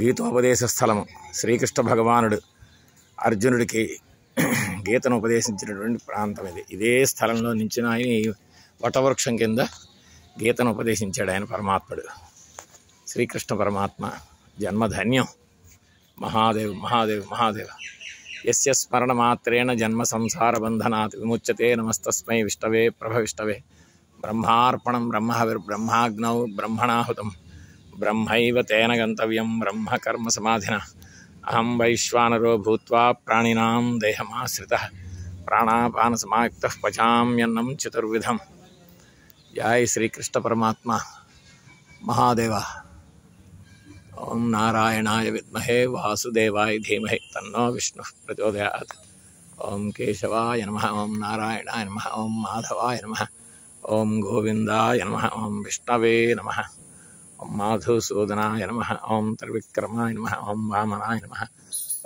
గీతోపదేశ స్థలము శ్రీకృష్ణ భగవానుడు అర్జునుడికి గీతను ఉపదేశించినటువంటి ప్రాంతం ఇది ఇదే స్థలంలో నించిన ఆయన వటవృక్షం కింద గీతను ఉపదేశించాడు ఆయన పరమాత్ముడు శ్రీకృష్ణ పరమాత్మ జన్మధన్యం మహాదేవ్ మహాదేవ్ మహాదేవ్ ఎస్య స్మరణ మాత్రేణ జన్మ సంసార బంధనాత్ విముచ్యతే నమస్తస్మై విష్టవే ప్రభవిష్టవే ब्रह्म ब्रह्मविर्ब्रह्माग्नौ ब्रह्मणाहुत ब्रह्म तेन कर्म सधि अहम वैश्वानरो भूत्वा प्राणिनां देहमाश्रितः प्राणापानसमायुक्तः पचाम्यन्नं चतुर्विधम जय श्रीकृष्णपरमात्मा महादेव ओं नारायणा विमहे वासुदेवाय धीमहे तन्नो विष्णु प्रचोदया ओं केशवाय नम ओं नारायणाय नम ओं माधवाय नमः ओम गोविन्दाय नम ओम विष्णवे नम ओम माधुसूदनाय नम ओम त्रिविक्रमाय नम ओम वामनाय नम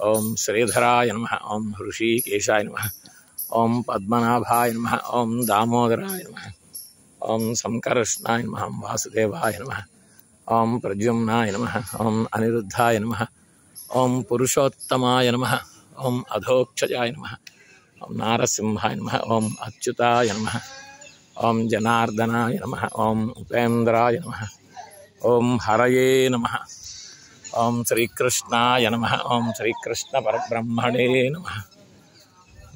ओम श्रीधराय नम ओम ऋषिकेशाय नम ओम पद्मनाभाय नम ओम दामोदराय ओम ॐ नम ओम वासुदेवाय नम ओम प्रद्युम्नाय नम ओम अनिरुद्धाय नम ओम पुरुषोत्तमाय नम ओम अधोक्षजाय नम ओम नारसिंहाय नम ओम अच्युताय नम ओम जनार्दनाय नम ओम उपेन्द्राय नम ॐ हरये नम ओम श्रीकृष्णाय नम ओम श्रीकृष्णपरब्रह्मणे नम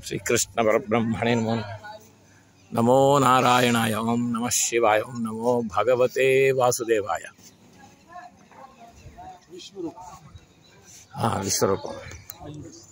श्रीकृष्णपरब्रह्मणे नमो नमः नमो नारायणाय ओम नम शिवाय ओम नमो भगवते वासुदेवाय हाँ विश्वरूप